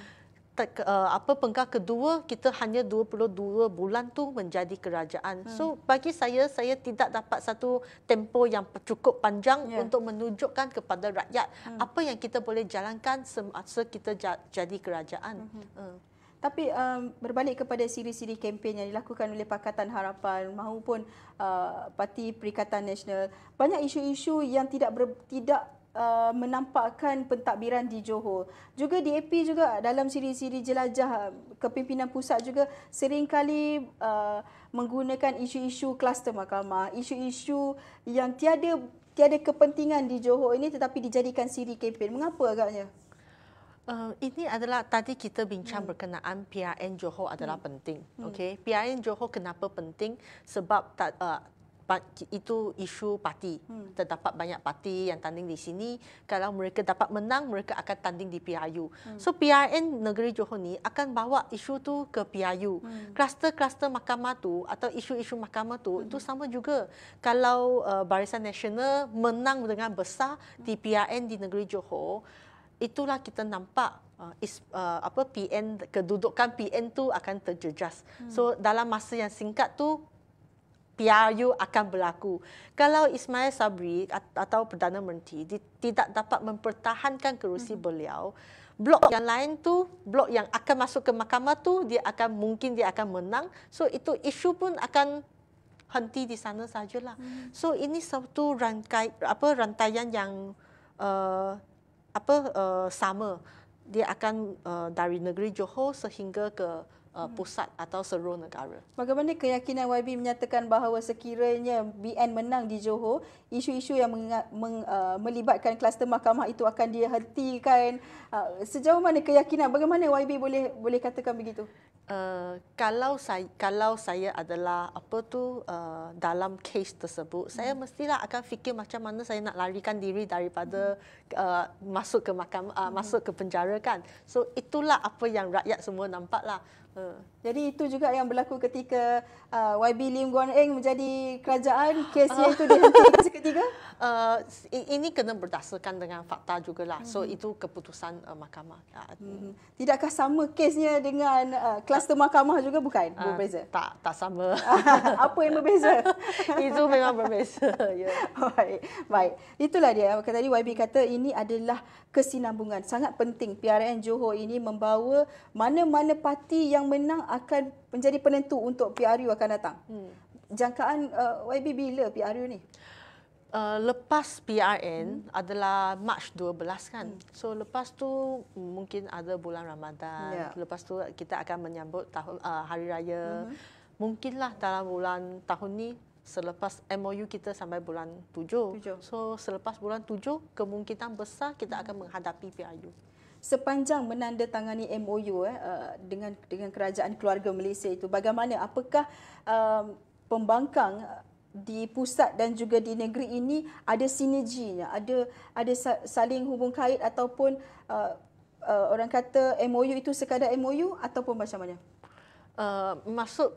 uh, apa penggal kedua kita hanya 22 bulan tu menjadi kerajaan mm. so bagi saya saya tidak dapat satu tempo yang cukup panjang yeah. untuk menunjukkan kepada rakyat mm. apa yang kita boleh jalankan semasa kita jadi kerajaan hmm uh. Tapi um, berbalik kepada siri-siri kempen yang dilakukan oleh Pakatan Harapan maupun uh, Parti Perikatan Nasional, banyak isu-isu yang tidak ber, tidak uh, menampakkan pentadbiran di Johor. Juga di DAP juga dalam siri-siri jelajah um, kepimpinan pusat juga seringkali uh, menggunakan isu-isu kluster mahkamah, isu-isu yang tiada tiada kepentingan di Johor ini tetapi dijadikan siri kempen. Mengapa agaknya? Uh, ini adalah tadi kita bincang mm. berkenaan PRN Johor hmm. adalah mm. penting. Hmm. Okay, PRN Johor kenapa penting? Sebab tak uh, itu isu parti. Mm. Terdapat banyak parti yang tanding di sini. Kalau mereka dapat menang, mereka akan tanding di PRU. Mm. So PRN negeri Johor ni akan bawa isu tu ke PRU. Kluster-kluster hmm. mm. mahkamah tu atau isu-isu mahkamah tu itu mm. sama juga. Kalau uh, Barisan Nasional menang dengan besar di PRN di negeri Johor itulah kita nampak uh, is uh, apa PN kedudukan PN tu akan terjejas. Hmm. So dalam masa yang singkat tu PRU akan berlaku. Kalau Ismail Sabri atau Perdana Menteri tidak dapat mempertahankan kerusi hmm. beliau, blok yang lain tu, blok yang akan masuk ke mahkamah tu dia akan mungkin dia akan menang. So itu isu pun akan henti di sana sajalah. Hmm. So ini satu rangkai apa rantaian yang uh, apa uh, sama dia akan uh, dari negeri Johor sehingga ke uh, pusat atau seluruh negara. Bagaimana keyakinan YB menyatakan bahawa sekiranya BN menang di Johor, isu-isu yang meng, meng, uh, melibatkan kluster mahkamah itu akan dihentikan. Uh, sejauh mana keyakinan? Bagaimana YB boleh boleh katakan begitu? uh, kalau saya kalau saya adalah apa tu uh, dalam case tersebut, hmm. saya mestilah akan fikir macam mana saya nak larikan diri daripada hmm. uh, masuk ke mahkamah uh, hmm. masuk ke penjara kan. So itulah apa yang rakyat semua nampaklah. Uh. Jadi itu juga yang berlaku ketika uh, YB Lim Guan Eng menjadi kerajaan KSA itu dihentikan seketika? Uh, ini kena berdasarkan dengan fakta jugalah. So mm-hmm. itu keputusan uh, mahkamah. Ya, mm-hmm. Tidakkah sama kesnya dengan uh, kluster mahkamah juga bukan? Uh, berbeza? Tak, tak sama. Apa yang berbeza? itu memang berbeza. Yeah. Baik. Baik. Itulah dia. Maka tadi YB kata ini adalah kesinambungan. Sangat penting PRN Johor ini membawa mana-mana parti yang menang akan menjadi penentu untuk PRU akan datang. Hmm. Jangkaan uh, YB bila PRU ni? Uh, lepas PRN hmm. adalah March 12 kan. Hmm. So lepas tu mungkin ada bulan Ramadan. Yeah. Lepas tu kita akan menyambut tahun uh, hari raya. Hmm. Mungkinlah dalam bulan tahun ni selepas MOU kita sampai bulan 7. 7. So selepas bulan 7 kemungkinan besar kita hmm. akan menghadapi PRU sepanjang menandatangani MOU eh, uh, dengan dengan kerajaan keluarga Malaysia itu bagaimana apakah um, pembangkang uh, di pusat dan juga di negeri ini ada sinerginya ada ada saling hubung kait ataupun uh, uh, orang kata MOU itu sekadar MOU ataupun macam mana uh, maksud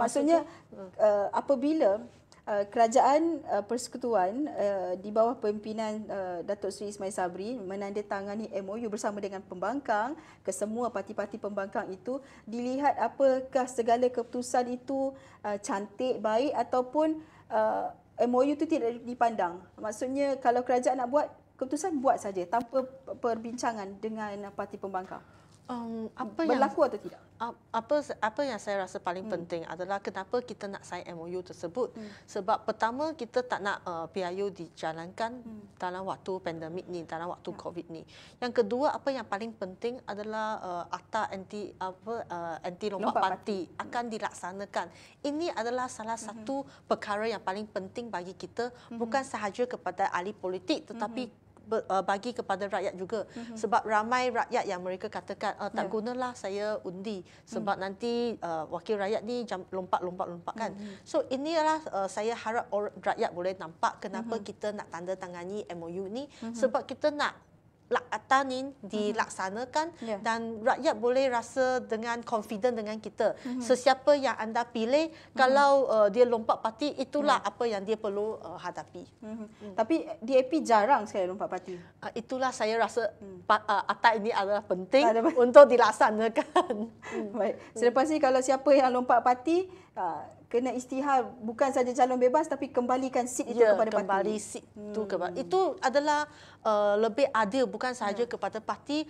maksudnya uh. uh, apabila Eh, kerajaan uh, persekutuan uh, di bawah pimpinan uh, Datuk Seri Ismail Sabri menandatangani MOU bersama dengan pembangkang ke semua parti-parti pembangkang itu dilihat apakah segala keputusan itu uh, cantik baik ataupun uh, MOU itu tidak dipandang maksudnya kalau kerajaan nak buat keputusan buat saja tanpa perbincangan dengan parti pembangkang um, apa berlaku yang, atau tidak? Apa apa yang saya rasa paling hmm. penting adalah kenapa kita nak sign MOU tersebut. Hmm. Sebab pertama kita tak nak uh, PIU dijalankan hmm. dalam waktu pandemik ni, dalam waktu ya. COVID ni. Yang kedua apa yang paling penting adalah uh, akta anti apa uh, anti lompat parti hmm. akan dilaksanakan. Ini adalah salah hmm. satu hmm. perkara yang paling penting bagi kita hmm. bukan sahaja kepada ahli politik tetapi hmm. Uh, bagi kepada rakyat juga mm-hmm. sebab ramai rakyat yang mereka katakan uh, tak yeah. gunalah saya undi sebab mm-hmm. nanti uh, wakil rakyat ni lompat-lompat-lompat kan mm-hmm. so inilah uh, saya harap rakyat boleh nampak kenapa mm-hmm. kita nak tanda tangani MOU ni mm-hmm. sebab kita nak Tanin mhm. dilaksanakan mm-hmm. Ya. yeah. dan rakyat boleh rasa dengan confident dengan kita. Mm-hmm. Sesiapa yang anda pilih, mm-hmm. kalau uh, dia lompat parti, itulah mm apa yang dia perlu uh, hadapi. Mm-hmm. Mm. Tapi DAP jarang sekali lompat parti. Uh, itulah saya rasa mm. uh, atas ini adalah penting untuk dilaksanakan. Baik. Selepas ini kalau siapa yang lompat parti, uh, kena istihar bukan saja calon bebas tapi kembalikan seat itu ya, kepada kembali parti. Kembali seat itu hmm. kepada. Itu adalah uh, lebih adil bukan saja ya. kepada parti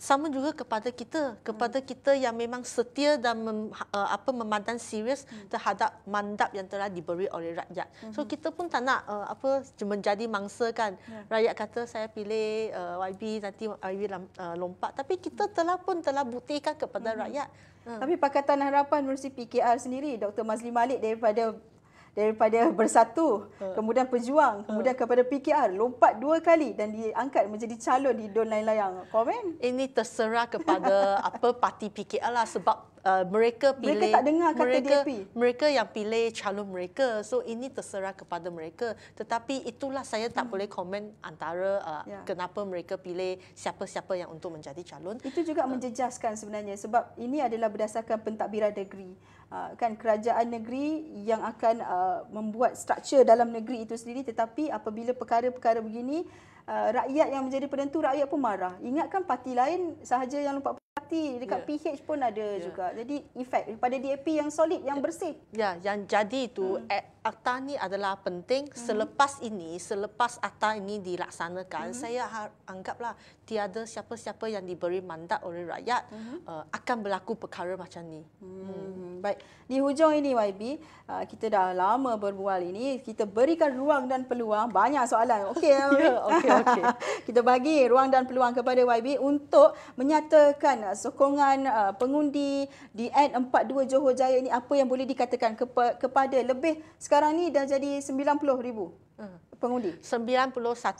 sama juga kepada kita kepada hmm. kita yang memang setia dan mem, uh, apa memandang serius hmm. terhadap mandat yang telah diberi oleh rakyat. Hmm. So kita pun tak nak uh, apa menjadi mangsa kan. Yeah. Rakyat kata saya pilih uh, eh, YB nanti YB uh, lompat tapi kita hmm. telah pun telah buktikan kepada hmm. rakyat. Hmm. Tapi Pakatan Harapan Menteri PKR sendiri Dr. Mazli Malik daripada daripada bersatu hmm. kemudian pejuang hmm. kemudian kepada PKR lompat dua kali dan diangkat menjadi calon di Don Lain Layang komen ini terserah kepada apa parti PKR lah sebab uh, mereka pilih mereka tak dengar kata mereka, DAP mereka yang pilih calon mereka so ini terserah kepada mereka tetapi itulah saya tak hmm. boleh komen antara uh, yeah. kenapa mereka pilih siapa-siapa yang untuk menjadi calon itu juga menjejaskan sebenarnya sebab ini adalah berdasarkan pentadbiran negeri Uh, kan kerajaan negeri yang akan uh, membuat struktur dalam negeri itu sendiri tetapi apabila perkara-perkara begini uh, rakyat yang menjadi penentu rakyat pun marah ingatkan parti lain sahaja yang lupa parti dekat yeah. PH pun ada yeah. juga jadi efek daripada DAP yang solid yang ya. bersih ya yeah, yang jadi itu hmm. Eh, akta ni adalah penting hmm. selepas ini selepas akta ini dilaksanakan hmm. saya anggaplah tiada siapa-siapa yang diberi mandat oleh rakyat mm-hmm. uh, akan berlaku perkara macam ni. Hmm. hmm. hmm. Baik, di hujung ini YB, uh, kita dah lama berbual ini, kita berikan ruang dan peluang, banyak soalan. Okey, okey, okey. Kita bagi ruang dan peluang kepada YB untuk menyatakan uh, sokongan uh, pengundi di N42 Johor Jaya ini apa yang boleh dikatakan kepa- kepada lebih sekarang ni dah jadi 90,000 Hmm. pengundi 91000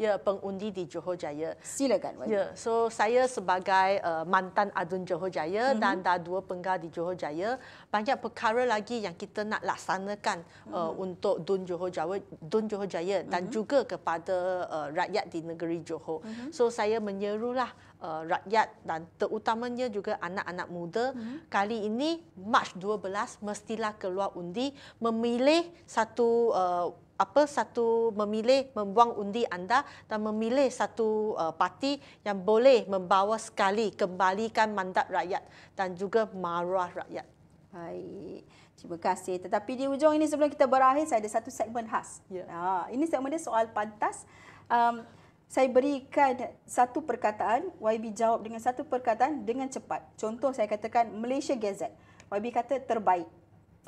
ya pengundi di Johor Jaya silakan wajib. ya so saya sebagai uh, mantan adun Johor Jaya mm-hmm. dan dah dua penggal di Johor Jaya banyak perkara lagi yang kita nak laksanakan mm-hmm. uh, hmm. untuk dun Johor Jaya dun Johor Jaya mm-hmm. dan hmm. juga kepada uh, rakyat di negeri Johor mm-hmm. so saya menyerulah Uh, rakyat dan terutamanya juga anak-anak muda mm-hmm. kali ini March 12 mestilah keluar undi memilih satu uh, apa satu memilih membuang undi anda dan memilih satu uh, parti yang boleh membawa sekali kembalikan mandat rakyat dan juga maruah rakyat. Baik. Terima kasih. Tetapi di ujung ini sebelum kita berakhir saya ada satu segmen khas. Ya. Ha, ini segmen dia soal pantas. Um, saya berikan satu perkataan, YB jawab dengan satu perkataan dengan cepat. Contoh saya katakan Malaysia Gazette. YB kata terbaik.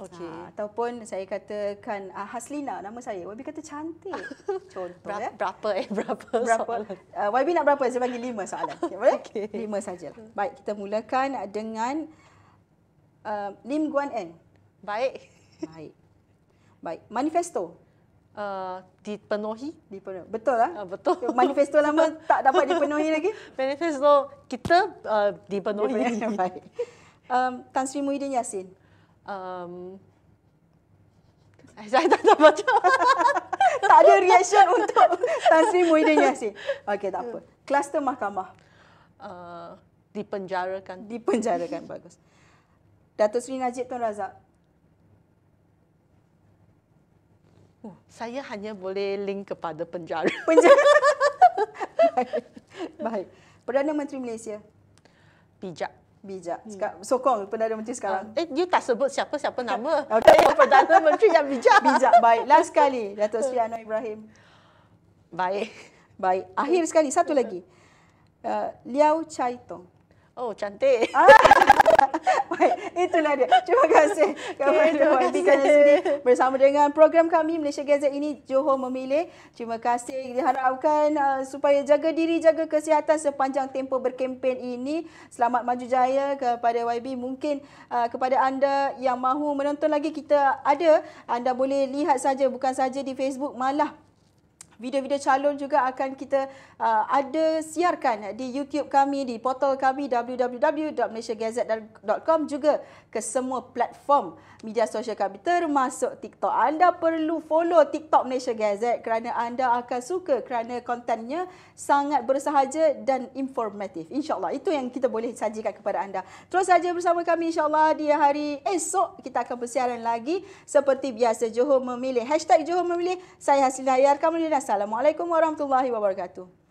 Okey. Ha, ataupun saya katakan uh, Haslina nama saya. YB kata cantik. Contoh Bra- ya. Eh. Berapa eh? Berapa, berapa soalan? Uh, YB nak berapa? Saya bagi lima soalan. Okay, boleh? Okay. Lima saja. Baik, kita mulakan dengan uh, Lim Guan En. Baik. Baik. Baik. Manifesto. Uh, dipenuhi. dipenuhi. Betul lah. Uh, betul. Manifesto lama tak dapat dipenuhi lagi. Manifesto kita uh, dipenuhi. Baik. Um, Tan Sri Muhyiddin Yassin um, saya tak tahu macam tak ada reaction untuk Tan Sri Muhyiddin Yassin. Okey, tak apa. Kluster mahkamah. Uh, dipenjarakan. Dipenjarakan, bagus. Datuk Sri Najib Tun Razak. Uh, saya hanya boleh link kepada penjara. Penjara. Baik. Baik. Perdana Menteri Malaysia. Pijak bijak. Hmm. Sokong Perdana Menteri sekarang. Ah, eh, you tak sebut siapa-siapa nama. Okay. Eh, Perdana Menteri yang bijak. Bijak, baik. Last sekali, Dato' Sri Anwar Ibrahim. Baik. Baik. Akhir sekali, satu lagi. Uh, Liao Chai Tong. Oh, cantik. Ah. Baik, itulah dia. Terima kasih kepada okay, YB kerana sini bersama dengan program kami Malaysia Gazette ini Johor Memilih. Terima kasih. Diharapkan uh, supaya jaga diri, jaga kesihatan sepanjang tempoh berkempen ini. Selamat maju jaya kepada YB. Mungkin uh, kepada anda yang mahu menonton lagi kita ada. Anda boleh lihat saja bukan saja di Facebook malah video-video calon juga akan kita uh, ada siarkan di YouTube kami di portal kami www.malaysiagazette.com juga ke semua platform media sosial kami termasuk TikTok. Anda perlu follow TikTok Malaysia Gazette kerana anda akan suka kerana kontennya sangat bersahaja dan informatif. InsyaAllah itu yang kita boleh sajikan kepada anda. Terus saja bersama kami insyaAllah di hari esok kita akan bersiaran lagi seperti biasa Johor Memilih. Hashtag Johor Memilih. Saya Hasil Hayar Kamulina. Assalamualaikum warahmatullahi wabarakatuh.